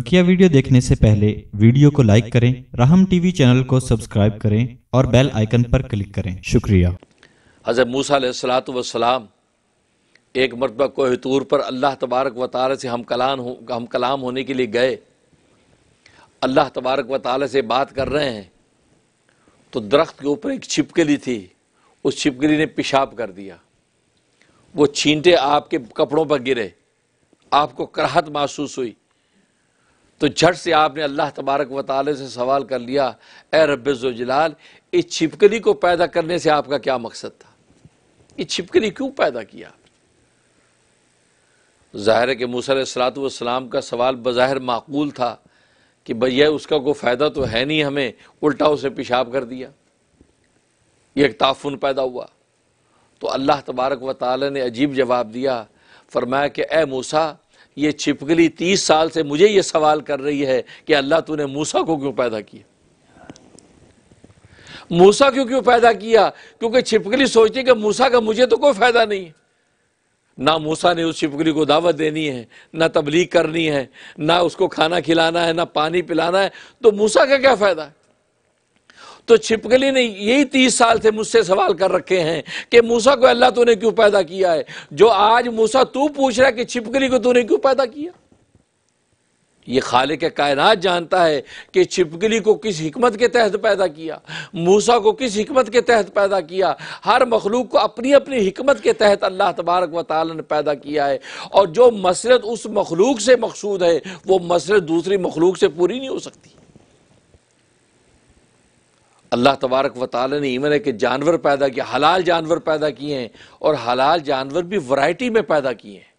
बकिया वीडियो देखने से पहले वीडियो को लाइक करें राहम टीवी चैनल को सब्सक्राइब करें और बेल आइकन पर क्लिक करें शुक्रिया हज़रत मूसा सलाम एक मरतबा कोहतूर पर अल्लाह तबारक व से हम कलान हो हम कलाम होने के लिए गए अल्लाह तबारक व से बात कर रहे हैं तो दरख्त के ऊपर एक छिपकली थी उस छिपकली ने पेशाब कर दिया वो छींटे आपके कपड़ों पर गिरे आपको कराहत महसूस हुई तो झट से आपने अल्लाह तबारक व से सवाल कर लिया ए रबाल इस छिपकली को पैदा करने से आपका क्या मकसद था ये छिपकली क्यों पैदा किया ज़ाहिर है कि मूसलातम का सवाल बज़ाहिर माकूल था कि भैया उसका कोई फ़ायदा तो है नहीं हमें उल्टा उसे पेशाब कर दिया ये एक ताफुन पैदा हुआ तो अल्लाह तबारक व ताली ने अजीब जवाब दिया फरमाया कि ए मूसा ये छिपकली तीस साल से मुझे ये सवाल कर रही है कि अल्लाह तूने मूसा को क्यों पैदा किया मूसा क्यों क्यों पैदा किया क्योंकि छिपकली सोचती कि मूसा का मुझे तो कोई फ़ायदा नहीं है ना मूसा ने उस छिपकली को दावत देनी है ना तबलीग करनी है ना उसको खाना खिलाना है ना पानी पिलाना है तो मूसा का क्या फ़ायदा है तो छिपकली ने यही तीस साल से मुझसे सवाल कर रखे हैं कि मूसा को अल्लाह तूने क्यों पैदा किया है जो आज मूसा तू पूछ रहा है कि छिपकली को तूने क्यों पैदा किया ये खाले के कायनात जानता है कि छिपकली को किस हमत के तहत पैदा किया मूसा को किस हमत के तहत पैदा किया हर मखलूक को अपनी अपनी हमत के तहत अल्लाह तबारक व ताली ने पैदा किया है और जो मसरत उस मखलूक से मकसूद है वो मसरत दूसरी मखलूक से पूरी नहीं हो सकती अल्लाह तबारक व ताली ने इवन है कि जानवर पैदा किया हलाल जानवर पैदा किए हैं और हलाल जानवर भी वैरायटी में पैदा किए हैं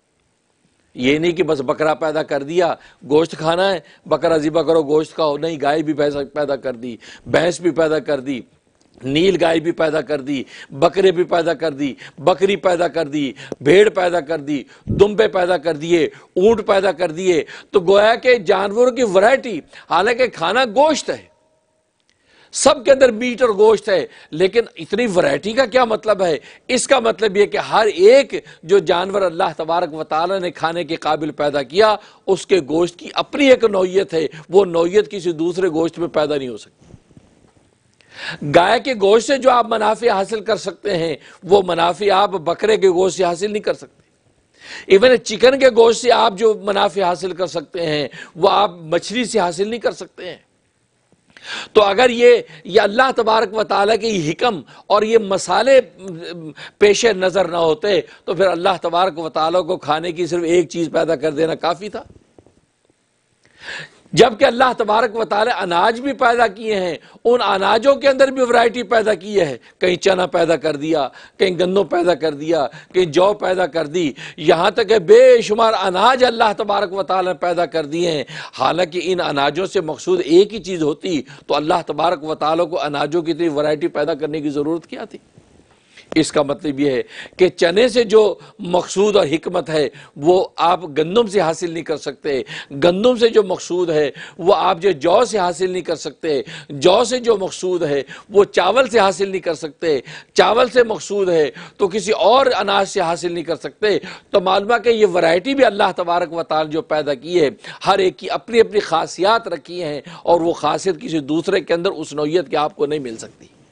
ये नहीं कि बस बकरा पैदा कर दिया गोश्त खाना है बकरा ज़िबा करो गोश्त खाओ नहीं गाय भी पैदा कर दी भैंस भी पैदा कर दी नील गाय भी पैदा कर दी बकरे भी पैदा कर दी बकरी पैदा कर दी भेड़ पैदा कर दी दुम्बे पैदा कर दिए ऊंट पैदा कर दिए तो गोया के जानवरों की वैरायटी हालांकि खाना गोश्त है सब के अंदर मीट और गोश्त है लेकिन इतनी वैरायटी का क्या मतलब है इसका मतलब यह कि हर एक जो जानवर अल्लाह तबारक व ने खाने के काबिल पैदा किया उसके गोश्त की अपनी एक नौीयत है वो नौीयत किसी दूसरे गोश्त में पैदा नहीं हो सकती गाय के गोश्त से जो आप मुनाफे हासिल कर सकते हैं वो मुनाफे आप बकरे के गोश्त से हासिल नहीं कर सकते इवन चिकन के गोश्त से आप जो मुनाफे हासिल कर सकते हैं वो आप मछली से हासिल नहीं कर सकते हैं तो अगर ये ये अल्लाह तबारक व ताली के हिकम और ये मसाले पेश नज़र ना होते तो फिर अल्लाह तबारक व ताली को खाने की सिर्फ एक चीज़ पैदा कर देना काफ़ी था जबकि अल्लाह तबारक वाले अनाज भी पैदा किए हैं उन अनाजों के अंदर भी वैरायटी पैदा की है कहीं चना पैदा कर दिया कहीं गन्नों पैदा कर दिया कहीं जौ पैदा कर दी यहाँ तक बेशुमार अनाज अल्लाह तबारक व ताल पैदा कर दिए हैं हालांकि इन अनाजों से मकसूद एक ही चीज़ होती तो अल्लाह तबारक व तालों को अनाजों की इतनी वरायटी पैदा करने की ज़रूरत क्या थी इसका मतलब यह है कि चने से जो मकसूद और हमत है वो आप गंदम से हासिल नहीं कर सकते गंदम से जो मकसूद है वो आप जो जौ से हासिल नहीं कर सकते जौ से जो मकसूद है वो चावल से हासिल नहीं कर सकते चावल से मकसूद है तो किसी और अनाज से हासिल नहीं कर सकते तो मालूम कि ये वैरायटी भी अल्लाह तबारक व ताल जो पैदा की है हर एक की अपनी अपनी खासियात रखी हैं और वो खासियत किसी दूसरे के अंदर उस नौीयत की आपको नहीं मिल सकती